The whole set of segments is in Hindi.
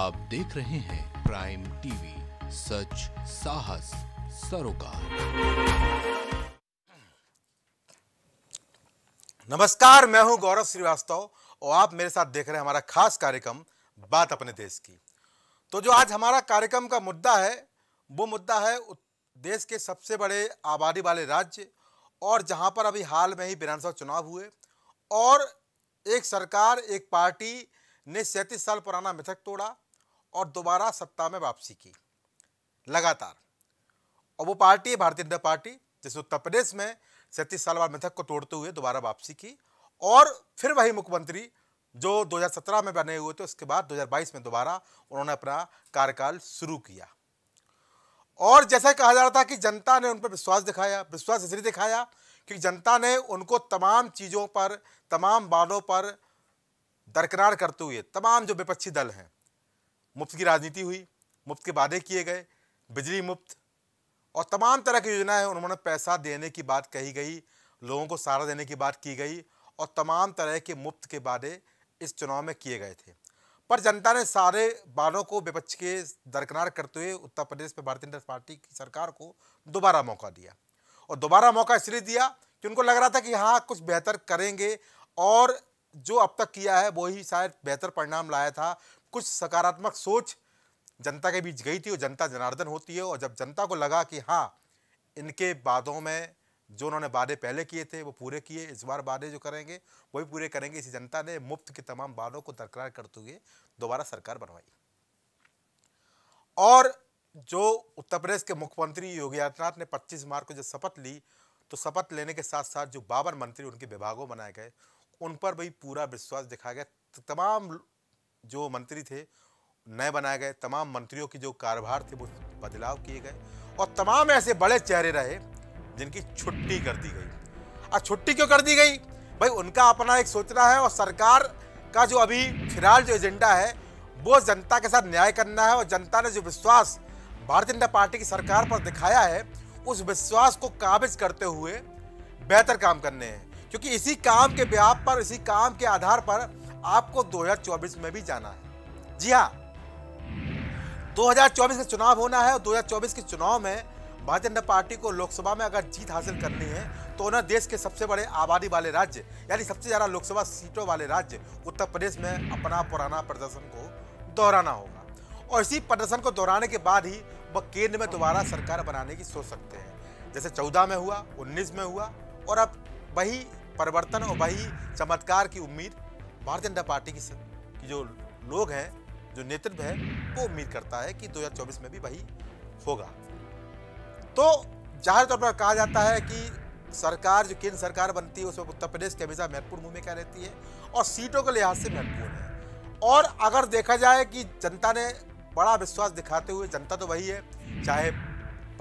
आप देख रहे हैं प्राइम टीवी सच साहस सरोकार नमस्कार मैं हूं गौरव श्रीवास्तव और आप मेरे साथ देख रहे हैं हमारा खास कार्यक्रम बात अपने देश की तो जो आज हमारा कार्यक्रम का मुद्दा है वो मुद्दा है देश के सबसे बड़े आबादी वाले राज्य और जहां पर अभी हाल में ही विधानसभा चुनाव हुए और एक सरकार एक पार्टी ने सैंतीस साल पुराना मिथक तोड़ा और दोबारा सत्ता में वापसी की लगातार और वो पार्टी भारतीय जनता पार्टी जिसने उत्तर प्रदेश में सैंतीस साल बाद मिथक को तोड़ते हुए दोबारा वापसी की और फिर वही मुख्यमंत्री जो 2017 में बने हुए थे उसके बाद 2022 में दोबारा उन्होंने अपना कार्यकाल शुरू किया और जैसा कहा जा रहा था कि जनता ने उन पर विश्वास दिखाया विश्वास इसलिए दिखाया कि जनता ने उनको तमाम चीज़ों पर तमाम वादों पर दरकरार करते हुए तमाम जो विपक्षी दल हैं मुफ्त की राजनीति हुई मुफ्त के वादे किए गए बिजली मुफ्त और तमाम तरह की योजनाएं उन्होंने पैसा देने की बात कही गई लोगों को सहारा देने की बात की गई और तमाम तरह के मुफ्त के वादे इस चुनाव में किए गए थे पर जनता ने सारे वादों को विपक्ष के दरकनार करते हुए उत्तर प्रदेश में भारतीय जनता पार्टी की सरकार को दोबारा मौका दिया और दोबारा मौका इसलिए दिया कि उनको लग रहा था कि हाँ कुछ बेहतर करेंगे और जो अब तक किया है वो ही शायद बेहतर परिणाम लाया था कुछ सकारात्मक सोच जनता के बीच गई थी और जनता जनार्दन होती है और जब जनता को लगा कि हाँ इनके बादों में जो उन्होंने वादे पहले किए थे वो पूरे किए इस बार वादे जो करेंगे वही पूरे करेंगे इसी जनता ने मुफ्त के तमाम वादों को दरकरार करते हुए दोबारा सरकार बनवाई और जो उत्तर प्रदेश के मुख्यमंत्री योगी आदित्यनाथ ने 25 मार्च को जब शपथ ली तो शपथ लेने के साथ साथ जो बावन मंत्री उनके विभागों बनाए गए उन पर भी पूरा विश्वास दिखाया गया तमाम जो मंत्री थे नए बनाए गए तमाम मंत्रियों की जो कारोबार थे वो बदलाव किए गए और तमाम ऐसे बड़े चेहरे रहे जिनकी छुट्टी कर दी गई और छुट्टी क्यों कर दी गई भाई उनका अपना एक सोचना है और सरकार का जो अभी फिलहाल जो एजेंडा है वो जनता के साथ न्याय करना है और जनता ने जो विश्वास भारतीय जनता पार्टी की सरकार पर दिखाया है उस विश्वास को काबिज करते हुए बेहतर काम करने हैं क्योंकि इसी काम के व्याप पर इसी काम के आधार पर आपको 2024 में भी जाना है जी हाँ 2024 का चुनाव होना है और 2024 के चुनाव में भारतीय जनता पार्टी को लोकसभा में अगर जीत हासिल करनी है तो उन्हें देश के सबसे बड़े आबादी वाले राज्य यानी सबसे ज़्यादा लोकसभा सीटों वाले राज्य उत्तर प्रदेश में अपना पुराना प्रदर्शन को दोहराना होगा और इसी प्रदर्शन को दोहराने के बाद ही वह केंद्र में दोबारा सरकार बनाने की सोच सकते हैं जैसे चौदह में हुआ उन्नीस में हुआ और अब वही परिवर्तन और वही चमत्कार की उम्मीद भारतीय जनता पार्टी की जो लोग हैं जो नेतृत्व है वो उम्मीद करता है कि 2024 में भी वही होगा तो जाहिर तौर पर कहा जाता है कि सरकार जो केंद्र सरकार बनती है उसमें उत्तर प्रदेश की हमेशा महत्वपूर्ण भूमिका रहती है और सीटों के लिहाज से महत्वपूर्ण है और अगर देखा जाए कि जनता ने बड़ा विश्वास दिखाते हुए जनता तो वही है चाहे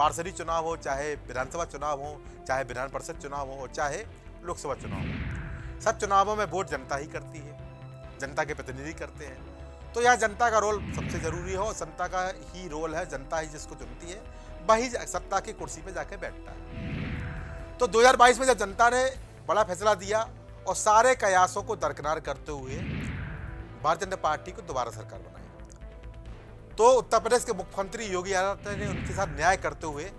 पार्षदी चुनाव हो चाहे विधानसभा चुनाव हो चाहे विधान परिषद चुनाव हो चाहे लोकसभा चुनाव सब चुनावों में वोट जनता ही करती है जनता के प्रतिनिधि करते हैं तो यह जनता का रोल सबसे ज़रूरी है और जनता का ही रोल है जनता ही जिसको चुनती है वही सत्ता की कुर्सी पर जाके बैठता है तो 2022 में जब जनता ने बड़ा फैसला दिया और सारे कयासों को दरकिनार करते हुए भारतीय जनता पार्टी को दोबारा सरकार बनाई तो उत्तर प्रदेश के मुख्यमंत्री योगी आदित्यनाथ ने उनके साथ न्याय करते हुए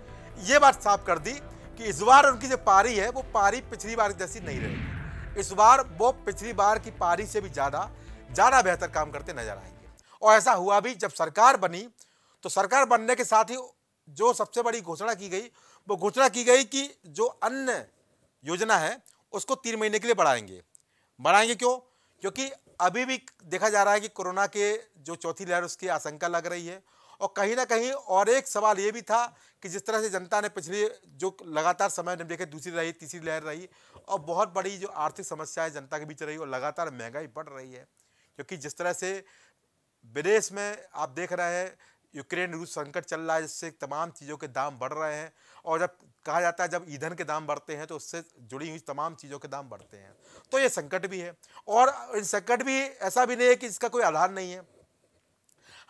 ये बात साफ कर दी कि इस बार उनकी जो पारी है वो पारी पिछली बार जैसी नहीं रहेगी इस बार वो पिछली बार की पारी से भी ज़्यादा ज़्यादा बेहतर काम करते नजर आएंगे और ऐसा हुआ भी जब सरकार बनी तो सरकार बनने के साथ ही जो सबसे बड़ी घोषणा की गई वो घोषणा की गई कि जो अन्य योजना है उसको तीन महीने के लिए बढ़ाएंगे बढ़ाएंगे क्यों क्योंकि अभी भी देखा जा रहा है कि कोरोना के जो चौथी लहर उसकी आशंका लग रही है और कहीं ना कहीं और एक सवाल ये भी था कि जिस तरह से जनता ने पिछले जो लगातार समय ने देखे दूसरी रही तीसरी लहर रही और बहुत बड़ी जो आर्थिक समस्या है जनता के बीच रही और लगातार महंगाई बढ़ रही है क्योंकि जिस तरह से विदेश में आप देख रहे हैं यूक्रेन रूस संकट चल रहा है जिससे तमाम चीज़ों के दाम बढ़ रहे हैं और जब कहा जाता है जब ईंधन के दाम बढ़ते हैं तो उससे जुड़ी हुई तमाम चीज़ों के दाम बढ़ते हैं तो ये संकट भी है और संकट भी ऐसा भी नहीं है कि इसका कोई आधार नहीं है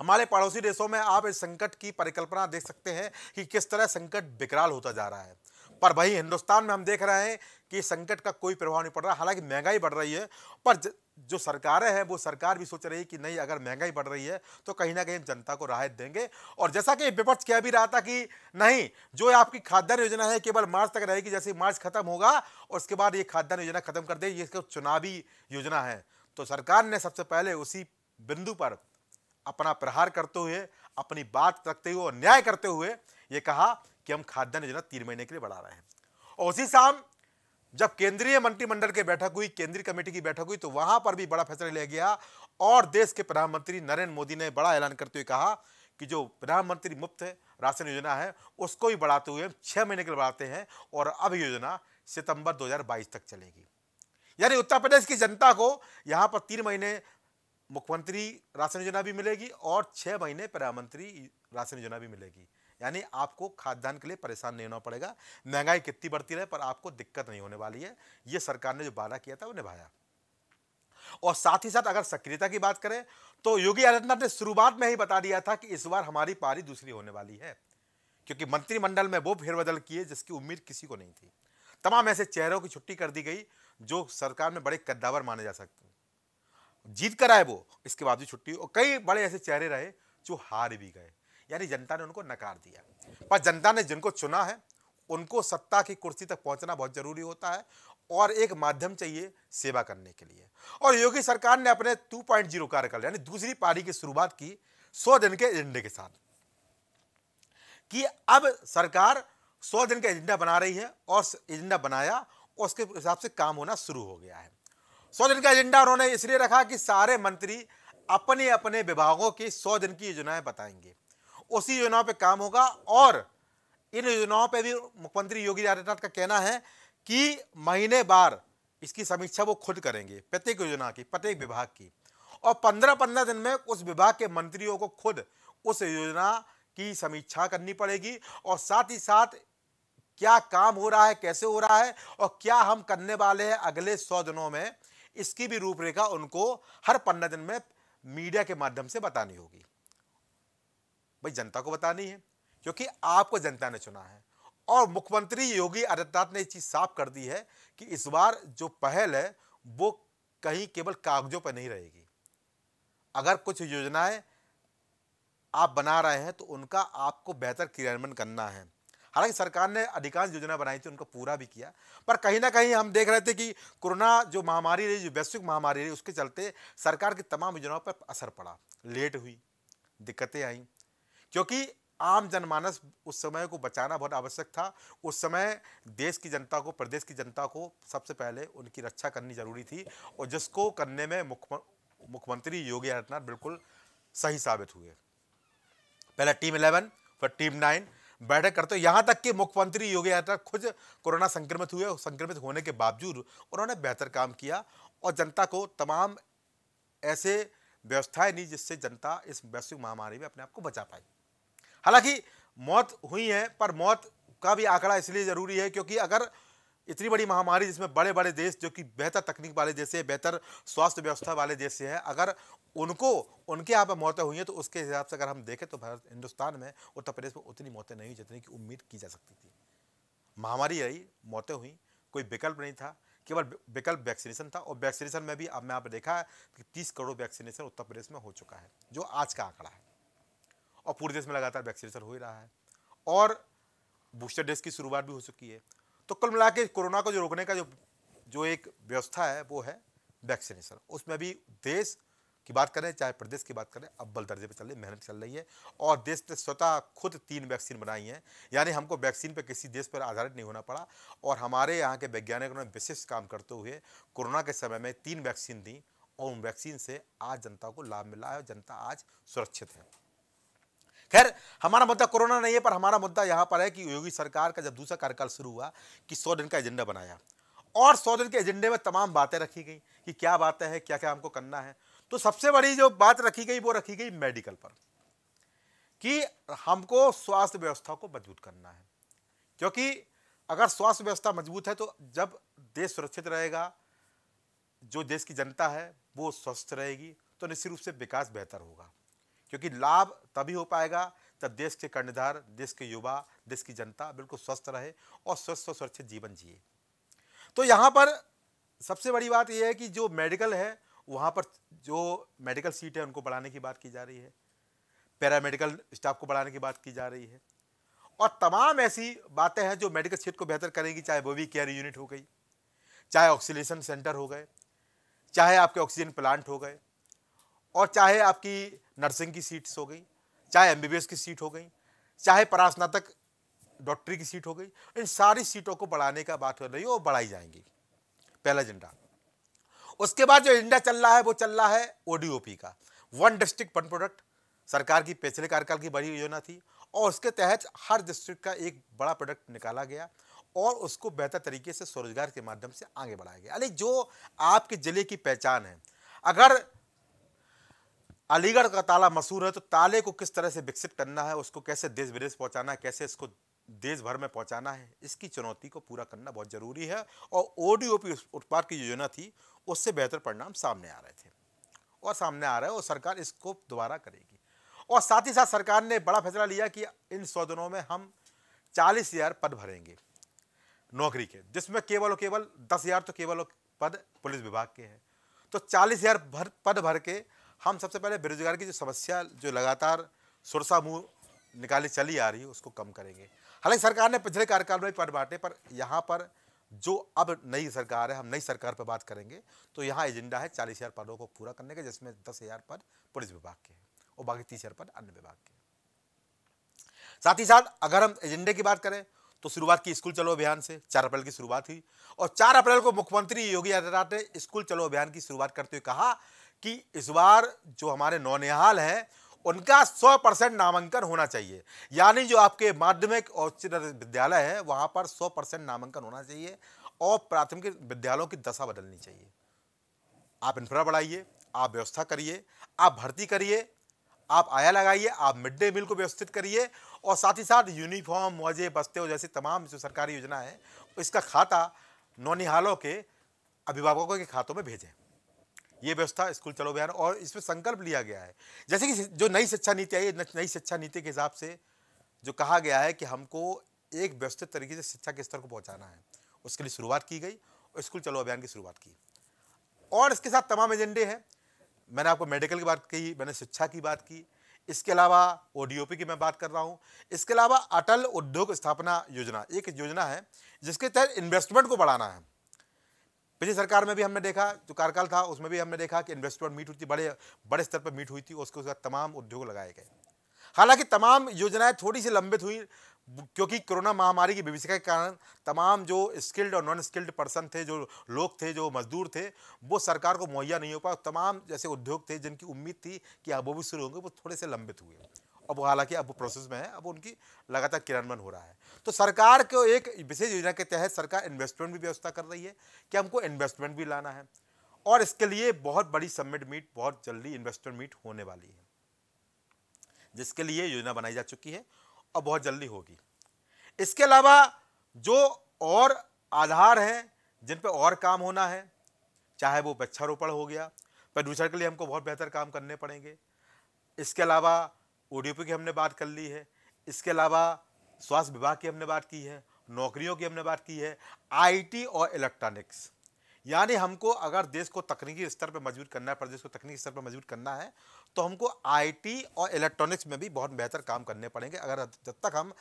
हमारे पड़ोसी देशों में आप इस संकट की परिकल्पना देख सकते हैं कि किस तरह संकट विकराल होता जा रहा है पर वही हिंदुस्तान में हम देख रहे हैं कि संकट का कोई प्रभाव नहीं पड़ रहा हालांकि महंगाई बढ़ रही है पर जो सरकारें हैं वो सरकार भी सोच रही है कि नहीं अगर महंगाई बढ़ रही है तो कहीं ना कहीं जनता को राहत देंगे और जैसा कि विपक्ष कह भी रहा था कि नहीं जो आपकी खाद्यान्न योजना है केवल मार्च तक रहेगी जैसे मार्च खत्म होगा और उसके बाद ये खाद्यान्न योजना खत्म कर दे ये चुनावी योजना है तो सरकार ने सबसे पहले उसी बिंदु पर अपना प्रहार करते हुए अपनी बात रखते हुए और न्याय करते हुए ये कहा कि हम खाद्यान्न योजना तीन महीने के लिए बढ़ा रहे हैं और उसी शाम जब केंद्रीय मंत्रिमंडल की बैठक हुई केंद्रीय कमेटी की बैठक हुई तो वहां पर भी बड़ा फैसला लिया गया और देश के प्रधानमंत्री नरेंद्र मोदी ने बड़ा ऐलान करते हुए कहा कि जो प्रधानमंत्री मुफ्त राशन योजना है उसको भी बढ़ाते हुए हम छः महीने के लिए बढ़ाते हैं और अब योजना सितंबर 2022 तक चलेगी यानी उत्तर प्रदेश की जनता को यहाँ पर तीन महीने मुख्यमंत्री राशन योजना भी मिलेगी और छः महीने प्रधानमंत्री राशन योजना भी मिलेगी यानी आपको खाद्यान्न के लिए परेशान नहीं होना पड़ेगा महंगाई कितनी बढ़ती रहे पर आपको दिक्कत नहीं होने वाली है ये सरकार ने जो वादा किया था वो निभाया और साथ ही साथ अगर सक्रियता की बात करें तो योगी आदित्यनाथ ने शुरुआत में ही बता दिया था कि इस बार हमारी पारी दूसरी होने वाली है क्योंकि मंत्रिमंडल में वो फेरबदल किए जिसकी उम्मीद किसी को नहीं थी तमाम ऐसे चेहरों की छुट्टी कर दी गई जो सरकार में बड़े कद्दावर माने जा सकते जीत कर आए वो इसके बाद भी छुट्टी और कई बड़े ऐसे चेहरे रहे जो हार भी गए यानी जनता ने उनको नकार दिया पर जनता ने जिनको चुना है उनको सत्ता की कुर्सी तक पहुंचना बहुत जरूरी होता है और एक माध्यम चाहिए सेवा करने के लिए और योगी सरकार ने अपने 2.0 कार्यकाल यानी दूसरी पारी की शुरुआत की 100 दिन के एजेंडे के साथ कि अब सरकार 100 दिन का एजेंडा बना रही है और एजेंडा बनाया और उसके हिसाब से काम होना शुरू हो गया है सौ दिन का एजेंडा उन्होंने इसलिए रखा कि सारे मंत्री अपने अपने विभागों की सौ दिन की योजनाएं बताएंगे उसी योजनाओं पे काम होगा और इन योजनाओं पे भी मुख्यमंत्री योगी आदित्यनाथ का कहना है कि महीने बार इसकी समीक्षा वो खुद करेंगे प्रत्येक योजना की प्रत्येक विभाग की और पंद्रह पंद्रह दिन में उस विभाग के मंत्रियों को खुद उस योजना की समीक्षा करनी पड़ेगी और साथ ही साथ क्या काम हो रहा है कैसे हो रहा है और क्या हम करने वाले हैं अगले सौ दिनों में इसकी भी रूपरेखा उनको हर पंद्रह दिन में मीडिया के माध्यम से बतानी होगी भाई जनता को बतानी है क्योंकि आपको जनता ने चुना है और मुख्यमंत्री योगी आदित्यनाथ ने ये चीज़ साफ कर दी है कि इस बार जो पहल है वो कहीं केवल कागजों पर नहीं रहेगी अगर कुछ योजनाएं आप बना रहे हैं तो उनका आपको बेहतर क्रियान्वयन करना है हालांकि सरकार ने अधिकांश योजना बनाई थी उनको पूरा भी किया पर कहीं ना कहीं हम देख रहे थे कि कोरोना जो महामारी रही जो वैश्विक महामारी रही उसके चलते सरकार की तमाम योजनाओं पर असर पड़ा लेट हुई दिक्कतें आई क्योंकि आम जनमानस उस समय को बचाना बहुत आवश्यक था उस समय देश की जनता को प्रदेश की जनता को सबसे पहले उनकी रक्षा करनी जरूरी थी और जिसको करने में मुख्यमंत्री योगी आदित्यनाथ बिल्कुल सही साबित हुए पहले टीम इलेवन फिर टीम नाइन बैठक करते हो यहाँ तक कि मुख्यमंत्री योगी आदित्यनाथ खुद कोरोना संक्रमित हुए संक्रमित होने के बावजूद उन्होंने बेहतर काम किया और जनता को तमाम ऐसे व्यवस्थाएं दी जिससे जनता इस वैश्विक महामारी में अपने आप को बचा पाई हालांकि मौत हुई है पर मौत का भी आंकड़ा इसलिए ज़रूरी है क्योंकि अगर इतनी बड़ी महामारी जिसमें बड़े बड़े देश जो कि बेहतर तकनीक वाले जैसे बेहतर स्वास्थ्य व्यवस्था वाले जैसे हैं अगर उनको उनके यहाँ पर मौतें हुई हैं तो उसके हिसाब से अगर हम देखें तो भारत हिंदुस्तान में उत्तर प्रदेश में उतनी मौतें नहीं हुई जितनी की उम्मीद की जा सकती थी महामारी आई मौतें हुई कोई विकल्प नहीं था केवल विकल्प वैक्सीनेशन था और वैक्सीनेशन में भी अब मैं आप देखा है कि तीस करोड़ वैक्सीनेशन उत्तर प्रदेश में हो चुका है जो आज का आंकड़ा है और पूरे देश में लगातार वैक्सीनेशन हो ही रहा है और बूस्टर डोज की शुरुआत भी हो चुकी है तो कुल मिला के कोरोना को जो रोकने का जो जो एक व्यवस्था है वो है वैक्सीनेशन उसमें भी देश की बात करें चाहे प्रदेश की बात करें अब्बल दर्जे पर चल रही मेहनत चल रही है और देश ने स्वतः खुद तीन वैक्सीन बनाई हैं यानी हमको वैक्सीन पर किसी देश पर आधारित नहीं होना पड़ा और हमारे यहाँ के वैज्ञानिकों ने विशेष काम करते हुए कोरोना के समय में तीन वैक्सीन दी और उन वैक्सीन से आज जनता को लाभ मिला है और जनता आज सुरक्षित है खैर हमारा मुद्दा कोरोना नहीं है पर हमारा मुद्दा यहाँ पर है कि योगी सरकार का जब दूसरा कार्यकाल शुरू हुआ कि सौ दिन का एजेंडा बनाया और सौ दिन के एजेंडे में तमाम बातें रखी गई कि क्या बातें हैं क्या क्या हमको करना है तो सबसे बड़ी जो बात रखी गई वो रखी गई मेडिकल पर कि हमको स्वास्थ्य व्यवस्था को मजबूत करना है क्योंकि अगर स्वास्थ्य व्यवस्था मजबूत है तो जब देश सुरक्षित रहेगा जो देश की जनता है वो स्वस्थ रहेगी तो निश्चित रूप से विकास बेहतर होगा क्योंकि लाभ तभी हो पाएगा तब देश के कर्णधार देश के युवा देश की जनता बिल्कुल स्वस्थ रहे और स्वस्थ और सुरक्षित जीवन जिए तो यहाँ पर सबसे बड़ी बात यह है कि जो मेडिकल है वहाँ पर जो मेडिकल सीट है उनको बढ़ाने की बात की जा रही है पैरामेडिकल स्टाफ को बढ़ाने की बात की जा रही है और तमाम ऐसी बातें हैं जो मेडिकल सीट को बेहतर करेंगी चाहे वो भी केयर यूनिट हो गई चाहे ऑक्सीलेशन सेंटर हो गए चाहे आपके ऑक्सीजन प्लांट हो गए और चाहे आपकी नर्सिंग की सीट्स हो गई चाहे एम की सीट हो गई चाहे परास्नातक डॉक्टरी की सीट हो गई इन सारी सीटों को बढ़ाने का बात हो रही है वो बढ़ाई जाएंगी पहला एजेंडा उसके बाद जो एजेंडा चल रहा है वो चल रहा है ओडीओपी का वन डिस्ट्रिक्ट वन प्रोडक्ट सरकार की पिछले कार्यकाल की बड़ी योजना थी और उसके तहत हर डिस्ट्रिक्ट का एक बड़ा प्रोडक्ट निकाला गया और उसको बेहतर तरीके से स्वरोजगार के माध्यम से आगे बढ़ाया गया अरे जो आपके ज़िले की पहचान है अगर अलीगढ़ का ताला मशहूर है तो ताले को किस तरह से विकसित करना है उसको कैसे देश विदेश पहुंचाना है कैसे इसको देश भर में पहुंचाना है इसकी चुनौती को पूरा करना बहुत ज़रूरी है और ओ उत्पाद की योजना थी उससे बेहतर परिणाम सामने आ रहे थे और सामने आ रहा है और सरकार इसको दोबारा करेगी और साथ ही साथ सरकार ने बड़ा फैसला लिया कि इन सौ दिनों में हम चालीस हज़ार पद भरेंगे नौकरी के जिसमें केवल और केवल दस हज़ार तो केवल पद पुलिस विभाग के हैं तो चालीस हज़ार भर पद भर के हम सबसे पहले बेरोजगारी की जो समस्या जो लगातार सुरसा मुँह निकाली चली आ रही है उसको कम करेंगे हालांकि सरकार ने पिछले कार्यकाल में पर बांटे पर यहाँ पर जो अब नई सरकार है हम नई सरकार पर बात करेंगे तो यहाँ एजेंडा है चालीस हज़ार पदों को पूरा करने का जिसमें दस हज़ार पद पुलिस विभाग के हैं और बाकी तीस हज़ार पद अन्य विभाग के साथ ही साथ अगर हम एजेंडे की बात करें तो शुरुआत की स्कूल चलो अभियान से चार अप्रैल की शुरुआत हुई और चार अप्रैल को मुख्यमंत्री योगी आदित्यनाथ ने स्कूल चलो अभियान की शुरुआत करते हुए कहा कि इस बार जो हमारे नौनिहाल हैं उनका 100 परसेंट नामांकन होना चाहिए यानी जो आपके माध्यमिक और उच्च विद्यालय है वहाँ पर 100 परसेंट नामांकन होना चाहिए और प्राथमिक विद्यालयों की दशा बदलनी चाहिए आप इन्फ्रा बढ़ाइए आप व्यवस्था करिए आप भर्ती करिए आप आया लगाइए आप मिड डे मील को व्यवस्थित करिए और साथ ही साथ यूनिफॉर्म मुआवजे बस्ते और जैसी तमाम जो सरकारी योजना है इसका खाता नौनिहालों के अभिभावकों के खातों में भेजें ये व्यवस्था स्कूल चलो अभियान और इसमें संकल्प लिया गया है जैसे कि जो नई शिक्षा नीति आई है नई शिक्षा नीति के हिसाब से जो कहा गया है कि हमको एक व्यवस्थित तरीके से शिक्षा के स्तर को पहुँचाना है उसके लिए शुरुआत की गई और स्कूल चलो अभियान की शुरुआत की और इसके साथ तमाम एजेंडे हैं मैंने आपको मेडिकल की बात की मैंने शिक्षा की बात की इसके अलावा ओ की मैं बात कर रहा हूँ इसके अलावा अटल उद्योग स्थापना योजना एक योजना है जिसके तहत इन्वेस्टमेंट को बढ़ाना है पिछली सरकार में भी हमने देखा जो कार्यकाल था उसमें भी हमने देखा कि इन्वेस्टमेंट मीट हुई थी बड़े बड़े स्तर पर मीट हुई थी उसके उसके तमाम उद्योग लगाए गए हालांकि तमाम योजनाएं थोड़ी सी लंबित हुई क्योंकि कोरोना महामारी की विभिषिका के कारण तमाम जो स्किल्ड और नॉन स्किल्ड पर्सन थे जो लोग थे जो मजदूर थे वो सरकार को मुहैया नहीं हो पाए तमाम जैसे उद्योग थे जिनकी उम्मीद थी कि अब वो भी शुरू होंगे वो थोड़े से लंबित हुए अब वो हालांकि अब वो प्रोसेस में है अब उनकी लगातार क्रियान्वयन हो रहा है तो सरकार को एक विशेष योजना के तहत सरकार इन्वेस्टमेंट भी व्यवस्था कर रही है कि हमको इन्वेस्टमेंट भी लाना है और इसके लिए बहुत बड़ी सबमिट मीट बहुत जल्दी इन्वेस्टर मीट होने वाली है जिसके लिए योजना बनाई जा चुकी है और बहुत जल्दी होगी इसके अलावा जो और आधार हैं जिन पर और काम होना है चाहे वो वृक्षारोपण हो गया प्रदूषण के लिए हमको बहुत बेहतर काम करने पड़ेंगे इसके अलावा ओ की हमने बात कर ली है इसके अलावा स्वास्थ्य विभाग की हमने बात की है नौकरियों की हमने बात की है आईटी और इलेक्ट्रॉनिक्स यानी हमको अगर देश को तकनीकी स्तर पर मजबूत करना है प्रदेश को तकनीकी स्तर पर मजबूत करना है तो हमको आईटी और इलेक्ट्रॉनिक्स में भी बहुत बेहतर काम करने पड़ेंगे अगर जब तक हम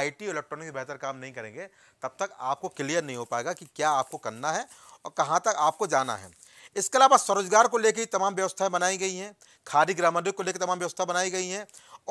आईटी और इलेक्ट्रॉनिक्स बेहतर काम नहीं करेंगे तब तक आपको क्लियर नहीं हो पाएगा कि क्या आपको करना है और कहाँ तक आपको जाना है इसके अलावा स्वरोजगार को लेकर तमाम व्यवस्थाएँ बनाई गई हैं खादी ग्रामोद्योग को लेकर तमाम व्यवस्था बनाई गई हैं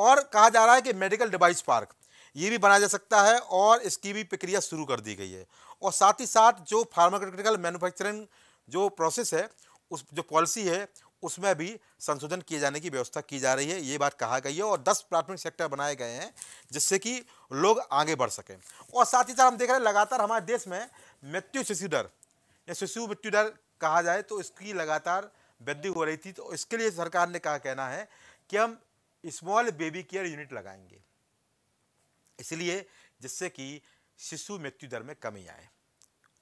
और कहा जा रहा है कि मेडिकल डिवाइस पार्क ये भी बनाया जा सकता है और इसकी भी प्रक्रिया शुरू कर दी गई है और साथ ही साथ जो फार्माक्यूटिकल मैन्युफैक्चरिंग जो प्रोसेस है उस जो पॉलिसी है उसमें भी संशोधन किए जाने की व्यवस्था की जा रही है ये बात कहा गई है और 10 प्राथमिक सेक्टर बनाए गए हैं जिससे कि लोग आगे बढ़ सकें और साथ ही साथ हम देख रहे हैं लगातार हमारे देश में मृत्यु शिशु दर या शिशु मृत्यु दर कहा जाए तो इसकी लगातार वृद्धि हो रही थी तो इसके लिए सरकार ने कहा कहना है कि हम स्मॉल बेबी केयर यूनिट लगाएंगे इसलिए जिससे कि शिशु मृत्यु दर में कमी आए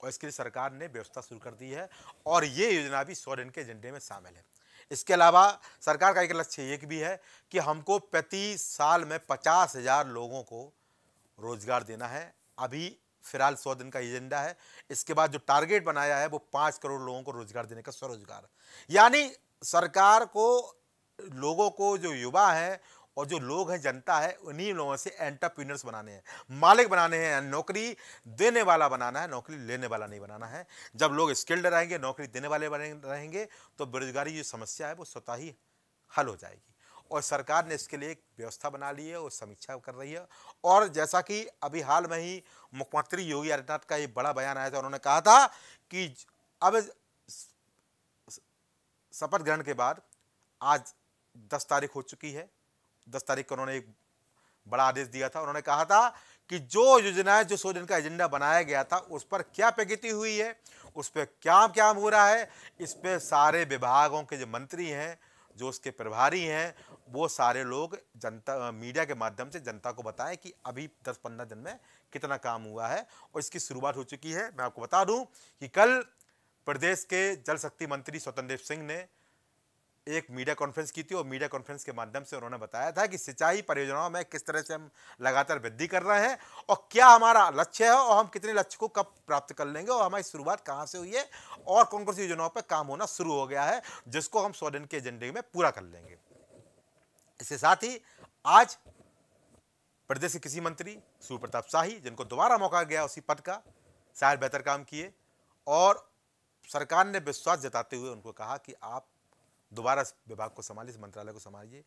और इसके लिए सरकार ने व्यवस्था शुरू कर दी है और ये योजना भी सौ दिन के एजेंडे में शामिल है इसके अलावा सरकार का एक लक्ष्य एक भी है कि हमको प्रति साल में पचास हज़ार लोगों को रोजगार देना है अभी फिलहाल सौ दिन का एजेंडा है इसके बाद जो टारगेट बनाया है वो पाँच करोड़ लोगों को रोजगार देने का स्वरोजगार यानी सरकार को लोगों को जो युवा हैं और जो लोग हैं जनता है उन्हीं लोगों से एंटरप्रीनर्स बनाने हैं मालिक बनाने हैं नौकरी देने वाला बनाना है नौकरी लेने वाला नहीं बनाना है जब लोग स्किल्ड रहेंगे नौकरी देने वाले रहेंगे तो बेरोजगारी जो समस्या है वो स्वतः ही हल हो जाएगी और सरकार ने इसके लिए एक व्यवस्था बना ली है और समीक्षा कर रही है और जैसा कि अभी हाल में ही मुख्यमंत्री योगी आदित्यनाथ का ये बड़ा बयान आया था उन्होंने कहा था कि अब शपथ ग्रहण के बाद आज दस तारीख हो चुकी है दस तारीख को उन्होंने एक बड़ा आदेश दिया था उन्होंने कहा था कि जो योजनाएं जो सोजन का एजेंडा बनाया गया था उस पर क्या प्रगति हुई है उस पर क्या क्या हो रहा है इस पर सारे विभागों के जो मंत्री हैं जो उसके प्रभारी हैं वो सारे लोग जनता मीडिया के माध्यम से जनता को बताएं कि अभी 10-15 दिन में कितना काम हुआ है और इसकी शुरुआत हो चुकी है मैं आपको बता दूं कि कल प्रदेश के जल शक्ति मंत्री स्वतंत्र सिंह ने एक मीडिया कॉन्फ्रेंस की थी और मीडिया कॉन्फ्रेंस के माध्यम से उन्होंने बताया था कि सिंचाई परियोजनाओं में किस तरह से हम लगातार वृद्धि कर रहे हैं और क्या हमारा लक्ष्य है और हम कितने लक्ष्य को कब प्राप्त कर लेंगे और हमारी शुरुआत कहाँ से हुई है और कौन कौन सी योजनाओं पर काम होना शुरू हो गया है जिसको हम सौ दिन के एजेंडे में पूरा कर लेंगे इसके साथ ही आज प्रदेश के कृषि मंत्री सूर्य प्रताप शाही जिनको दोबारा मौका गया उसी पद का शायद बेहतर काम किए और सरकार ने विश्वास जताते हुए उनको कहा कि आप दोबारा विभाग को संभालिए इस मंत्रालय को संभालिए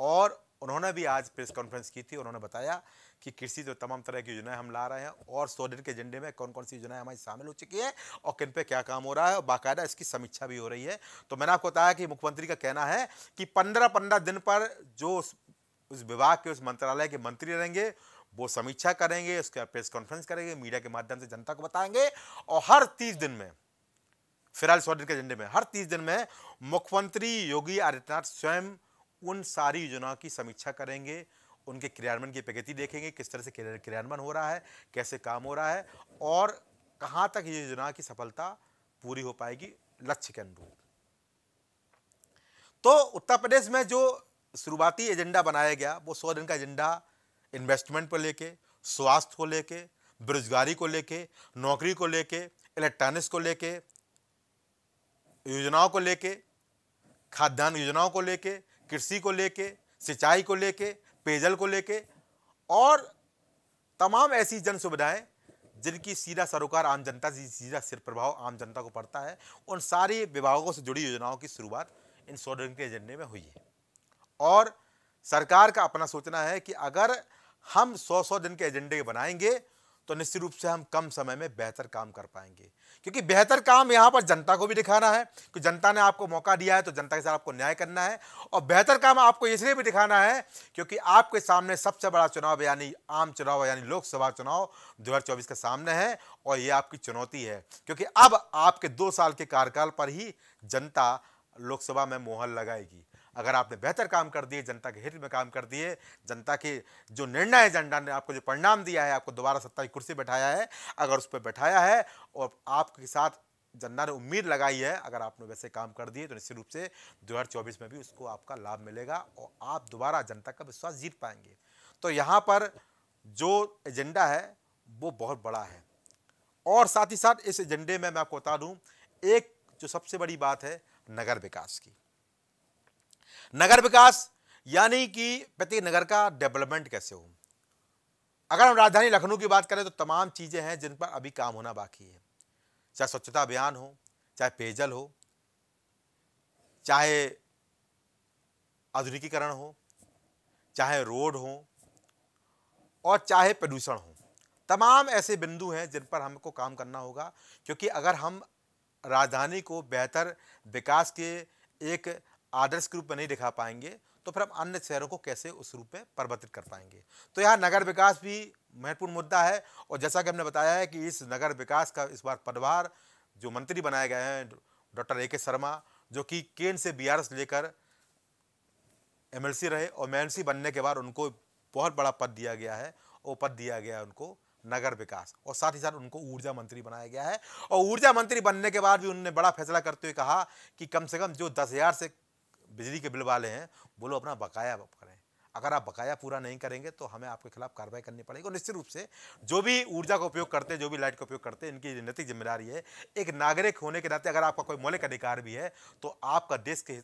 और उन्होंने भी आज प्रेस कॉन्फ्रेंस की थी उन्होंने बताया कि कृषि जो तमाम तरह की योजनाएं हम ला रहे हैं और सौ दिन के एजेंडे में कौन कौन सी योजनाएं हमारी शामिल हो चुकी है और किन पे क्या काम हो रहा है और बाकायदा इसकी समीक्षा भी हो रही है तो मैंने आपको बताया कि मुख्यमंत्री का कहना है कि पंद्रह पंद्रह दिन पर जो उस विभाग के उस मंत्रालय के मंत्री रहेंगे वो समीक्षा करेंगे उसके प्रेस कॉन्फ्रेंस करेंगे मीडिया के माध्यम से जनता को बताएंगे और हर तीस दिन में फिलहाल सौ दिन के एजेंडे में हर तीस दिन में मुख्यमंत्री योगी आदित्यनाथ स्वयं उन सारी योजनाओं की समीक्षा करेंगे उनके क्रियान्वयन की प्रगति देखेंगे किस तरह से क्रियान्वयन हो रहा है कैसे काम हो रहा है और कहाँ तक ये योजना की सफलता पूरी हो पाएगी लक्ष्य के अनुरूप तो उत्तर प्रदेश में जो शुरुआती एजेंडा बनाया गया वो सौ दिन का एजेंडा इन्वेस्टमेंट को लेके स्वास्थ्य को लेके बेरोजगारी को लेके नौकरी को लेके इलेक्ट्रॉनिक्स को लेके योजनाओं को लेके खाद्यान्न योजनाओं को लेके कृषि को लेके सिंचाई को लेके पेयजल को लेके और तमाम ऐसी जन सुविधाएँ जिनकी सीधा सरोकार आम जनता से सीधा सिर प्रभाव आम जनता को पड़ता है उन सारी विभागों से जुड़ी योजनाओं की शुरुआत इन सौ दिन के एजेंडे में हुई है और सरकार का अपना सोचना है कि अगर हम सौ सौ दिन के एजेंडे बनाएंगे तो निश्चित रूप से हम कम समय में बेहतर काम कर पाएंगे क्योंकि बेहतर काम यहाँ पर जनता को भी दिखाना है कि जनता ने आपको मौका दिया है तो जनता के साथ आपको न्याय करना है और बेहतर काम आपको इसलिए भी दिखाना है क्योंकि आपके सामने सबसे बड़ा चुनाव यानी आम चुनाव यानी लोकसभा चुनाव दो के सामने है और ये आपकी चुनौती है क्योंकि अब आपके दो साल के कार्यकाल पर ही जनता लोकसभा में मोहर लगाएगी अगर आपने बेहतर काम कर दिए जनता के हित में काम कर दिए जनता के जो निर्णय है जनता ने आपको जो परिणाम दिया है आपको दोबारा सत्ता की कुर्सी बैठाया है अगर उस पर बैठाया है और आपके साथ जनता ने उम्मीद लगाई है अगर आपने वैसे काम कर दिए तो निश्चित रूप से दो में भी उसको आपका लाभ मिलेगा और आप दोबारा जनता का विश्वास जीत पाएंगे तो यहाँ पर जो एजेंडा है वो बहुत बड़ा है और साथ ही साथ इस एजेंडे में मैं आपको बता दूँ एक जो सबसे बड़ी बात है नगर विकास की नगर विकास यानी कि प्रत्येक नगर का डेवलपमेंट कैसे हो अगर हम राजधानी लखनऊ की बात करें तो तमाम चीज़ें हैं जिन पर अभी काम होना बाकी है चाहे स्वच्छता अभियान हो चाहे पेयजल हो चाहे आधुनिकीकरण हो चाहे रोड हो और चाहे प्रदूषण हो तमाम ऐसे बिंदु हैं जिन पर हमको काम करना होगा क्योंकि अगर हम राजधानी को बेहतर विकास के एक आदर्श के रूप में नहीं दिखा पाएंगे तो फिर हम अन्य शहरों को कैसे उस रूप में परिवर्तित कर पाएंगे तो यहाँ नगर विकास भी महत्वपूर्ण मुद्दा है और जैसा कि हमने बताया है कि इस नगर विकास का इस बार पदभार जो मंत्री बनाए गए हैं डॉक्टर ए के शर्मा जो कि केंद्र से बी लेकर एम रहे और एम बनने के बाद उनको बहुत बड़ा पद दिया गया है और पद दिया गया है उनको नगर विकास और साथ ही साथ उनको ऊर्जा मंत्री बनाया गया है और ऊर्जा मंत्री बनने के बाद भी उन्होंने बड़ा फैसला करते हुए कहा कि कम से कम जो दस हज़ार से बिजली के बिल वाले हैं वो लोग अपना बकाया करें अगर आप बकाया पूरा नहीं करेंगे तो हमें आपके खिलाफ कार्रवाई करनी पड़ेगी और निश्चित रूप से जो भी ऊर्जा का उपयोग करते हैं जो भी लाइट का उपयोग करते हैं इनकी नैतिक जिम्मेदारी है एक नागरिक होने के नाते अगर आपका कोई मौलिक अधिकार भी है तो आपका देश के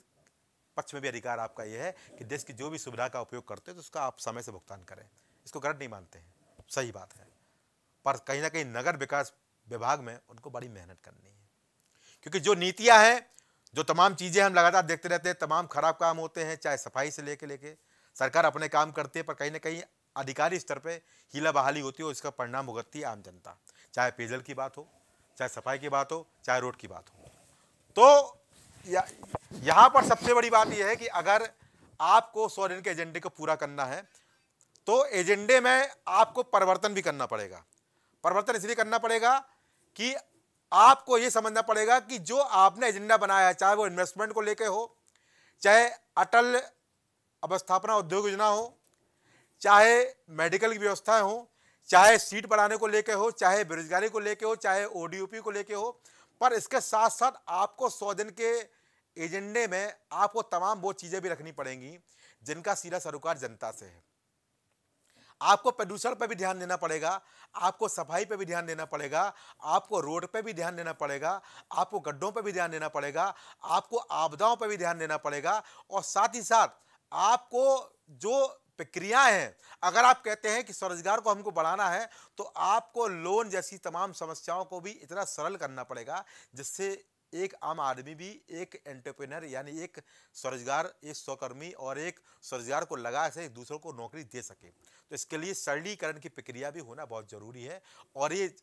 पक्ष में भी अधिकार आपका यह है कि देश की जो भी सुविधा का उपयोग करते हैं तो उसका आप समय से भुगतान करें इसको गलत नहीं मानते हैं सही बात है पर कहीं ना कहीं नगर विकास विभाग में उनको बड़ी मेहनत करनी है क्योंकि जो नीतियाँ हैं जो तमाम चीज़ें हम लगातार देखते रहते हैं तमाम खराब काम होते हैं चाहे सफाई से लेके लेके सरकार अपने काम करती है पर कहीं ना कहीं अधिकारी स्तर पर हीला बहाली होती है हो, और इसका परिणाम भुगतती है आम जनता चाहे पेयजल की बात हो चाहे सफाई की बात हो चाहे रोड की बात हो तो यहाँ पर सबसे बड़ी बात यह है कि अगर आपको सौ दिन के एजेंडे को पूरा करना है तो एजेंडे में आपको परिवर्तन भी करना पड़ेगा परिवर्तन इसलिए करना पड़ेगा कि आपको ये समझना पड़ेगा कि जो आपने एजेंडा बनाया है चाहे वो इन्वेस्टमेंट को लेकर हो चाहे अटल अवस्थापना उद्योग योजना हो चाहे मेडिकल की व्यवस्थाएं हो चाहे सीट बढ़ाने को लेकर हो चाहे बेरोजगारी को लेकर हो चाहे ओ को लेकर हो पर इसके साथ साथ आपको सौ दिन के एजेंडे में आपको तमाम वो चीज़ें भी रखनी पड़ेंगी जिनका सीधा सरोकार जनता से है आपको प्रदूषण पर भी ध्यान देना पड़ेगा आपको सफाई पर भी ध्यान देना पड़ेगा आपको रोड पर भी ध्यान देना पड़ेगा आपको गड्ढों पर भी ध्यान देना पड़ेगा आपको आपदाओं पर भी ध्यान देना पड़ेगा और साथ ही साथ आपको जो प्रक्रियाएं हैं अगर आप कहते हैं कि स्वरोजगार को हमको बढ़ाना है तो आपको लोन जैसी तमाम समस्याओं को भी इतना सरल करना पड़ेगा जिससे एक आम आदमी भी एक एंटरप्रेनर यानी एक स्वरोजगार एक स्वकर्मी और एक स्वरोजगार को लगा से दूसरों को नौकरी दे सके तो इसके लिए सरलीकरण की प्रक्रिया भी होना बहुत ज़रूरी है और ये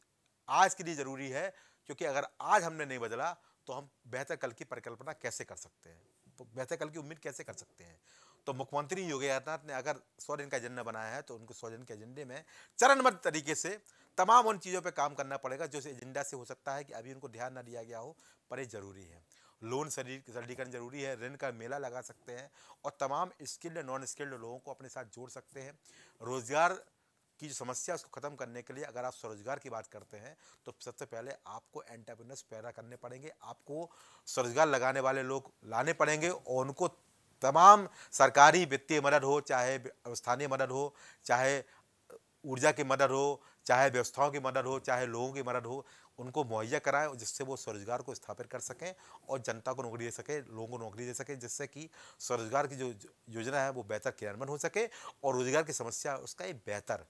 आज के लिए ज़रूरी है क्योंकि अगर आज हमने नहीं बदला तो हम बेहतर कल की परिकल्पना कैसे कर सकते हैं तो बेहतर कल की उम्मीद कैसे कर सकते हैं तो मुख्यमंत्री योगी आदित्यनाथ ने अगर सौ दिन का एजेंडा बनाया है तो उनको सौ दिन के एजेंडे में चरणबद्ध तरीके से तमाम उन चीज़ों पे काम करना पड़ेगा जो एजेंडा से हो सकता है कि अभी उनको ध्यान ना दिया गया हो पर ये ज़रूरी है लोन सरलीकरण जरूरी है ऋण का मेला लगा सकते हैं और तमाम स्किल्ड नॉन स्किल्ड लोगों को अपने साथ जोड़ सकते हैं रोज़गार की जो समस्या उसको ख़त्म करने के लिए अगर आप स्वरोजगार की बात करते हैं तो सबसे पहले आपको एंटरप्रेनर्स पैदा करने पड़ेंगे आपको स्वरोजगार लगाने वाले लोग लाने पड़ेंगे और उनको तमाम सरकारी वित्तीय मदद हो चाहे स्थानीय मदद हो चाहे ऊर्जा की मदद हो चाहे व्यवस्थाओं की मदद हो चाहे लोगों की मदद हो उनको मुहैया कराएं जिससे वो स्वरोजगार को स्थापित कर सकें और जनता को नौकरी दे सकें लोगों को नौकरी दे सकें जिससे कि स्वरोजगार की जो योजना है वो बेहतर क्रियान्वयन हो सके और रोजगार की समस्या उसका एक बेहतर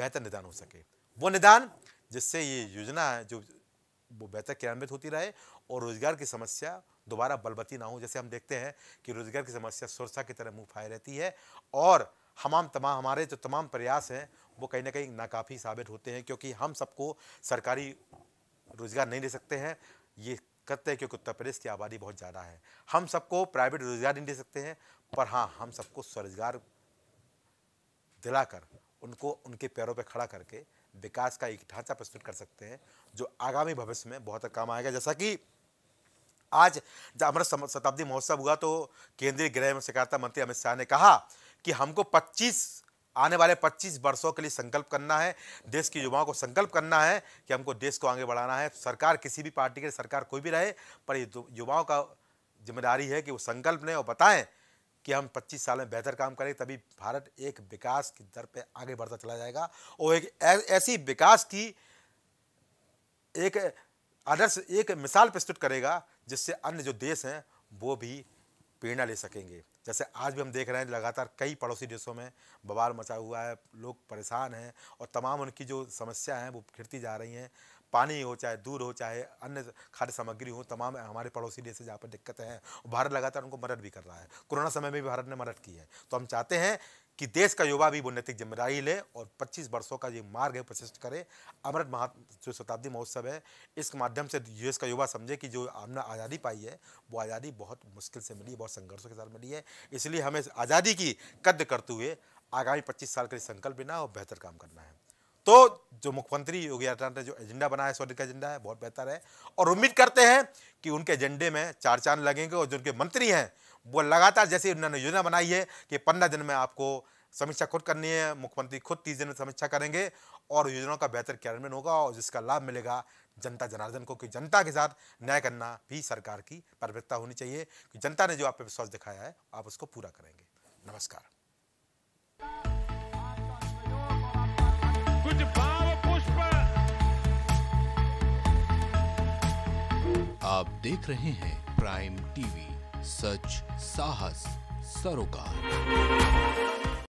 बेहतर निदान हो सके वो निदान जिससे ये योजना है जो वो बेहतर क्रियान्वित होती रहे और रोजगार की समस्या दोबारा बलबती ना हो जैसे हम देखते हैं कि रोजगार की समस्या सुरक्षा की तरह मुँह फाये रहती है और हमाम तमाम हमारे जो तमाम प्रयास हैं वो कहीं ना कहीं नाकाफ़ी साबित होते हैं क्योंकि हम सबको सरकारी रोज़गार नहीं दे सकते हैं ये करते हैं क्योंकि उत्तर प्रदेश की आबादी बहुत ज़्यादा है हम सबको प्राइवेट रोज़गार नहीं दे सकते हैं पर हाँ हम सबको स्वरोजगार दिलाकर उनको उनके पैरों पर पे खड़ा करके विकास का एक ढांचा प्रस्तुत कर सकते हैं जो आगामी भविष्य में बहुत काम आएगा जैसा कि आज जब अमृत शताब्दी महोत्सव हुआ तो केंद्रीय गृह एवं सहकारिता मंत्री अमित शाह ने कहा कि हमको 25 आने वाले 25 वर्षों के लिए संकल्प करना है देश के युवाओं को संकल्प करना है कि हमको देश को आगे बढ़ाना है सरकार किसी भी पार्टी की सरकार कोई भी रहे पर ये युवाओं का जिम्मेदारी है कि वो संकल्प लें और बताएं कि हम 25 साल में बेहतर काम करें तभी भारत एक विकास की दर पर आगे बढ़ता चला जाएगा और एक ऐसी विकास की एक आदर्श एक मिसाल प्रस्तुत करेगा जिससे अन्य जो देश हैं वो भी प्रेरणा ले सकेंगे जैसे आज भी हम देख रहे हैं लगातार कई पड़ोसी देशों में बवाल मचा हुआ है लोग परेशान हैं और तमाम उनकी जो समस्या हैं वो घिरती जा रही हैं पानी हो चाहे दूध हो चाहे अन्य खाद्य सामग्री हो तमाम हमारे पड़ोसी देश जहाँ पर दिक्कतें हैं भारत लगातार उनको मदद भी कर रहा है कोरोना समय में भी भारत ने मदद की है तो हम चाहते हैं कि देश का युवा भी वो नैतिक जिम्मेदारी ले और 25 वर्षों का ये मार्ग है प्रशिष्ट करे अमृत महा जो शताब्दी महोत्सव है इसके माध्यम से यूएस का युवा समझे कि जो हमने आज़ादी पाई है वो आज़ादी बहुत मुश्किल से मिली बहुत संघर्षों के साथ मिली है इसलिए हमें आज़ादी की कद करते हुए आगामी पच्चीस साल के लिए संकल्प लेना और बेहतर काम करना है तो जो मुख्यमंत्री योगी आदित्यनाथ ने जो एजेंडा बनाया है सौदे का एजेंडा है बहुत बेहतर है और उम्मीद करते हैं कि उनके एजेंडे में चार चांद लगेंगे और जो उनके मंत्री हैं वो लगातार जैसे उन्होंने योजना बनाई है कि पंद्रह दिन में आपको समीक्षा खुद करनी है मुख्यमंत्री खुद तीस दिन में समीक्षा करेंगे और योजनाओं का बेहतर क्रियान्वयन होगा और जिसका लाभ मिलेगा जनता जनार्दन को कि जनता के साथ न्याय करना भी सरकार की प्राथमिकता होनी चाहिए कि जनता ने जो आप पर विश्वास दिखाया है आप उसको पूरा करेंगे नमस्कार कुछ पुष्प आप देख रहे हैं प्राइम टीवी सच साहस सरोकार